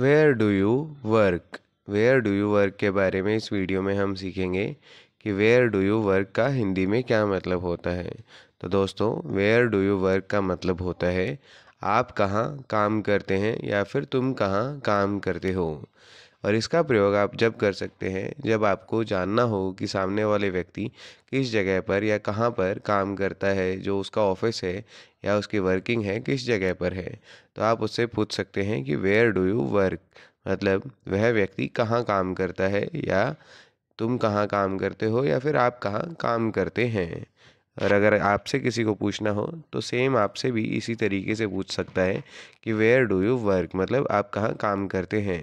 where do you work where do you work के बारे में इस वीडियो में हम सीखेंगे कि वेयर डू यू वर्क का हिंदी में क्या मतलब होता है तो दोस्तों वेयर डू यू वर्क का मतलब होता है आप कहाँ काम करते हैं या फिर तुम कहाँ काम करते हो और इसका प्रयोग आप जब कर सकते हैं जब आपको जानना हो कि सामने वाले व्यक्ति किस जगह पर या कहाँ पर काम करता है जो उसका ऑफिस है या उसकी वर्किंग है किस जगह पर है तो आप उससे पूछ सकते हैं कि वेयर डू यू वर्क मतलब वह व्यक्ति कहाँ काम करता है या तुम कहाँ काम करते हो या फिर आप कहाँ काम करते हैं और अगर आपसे किसी को पूछना हो तो सेम आपसे भी इसी तरीके से पूछ सकता है कि वेयर डू यू वर्क मतलब आप कहाँ काम करते हैं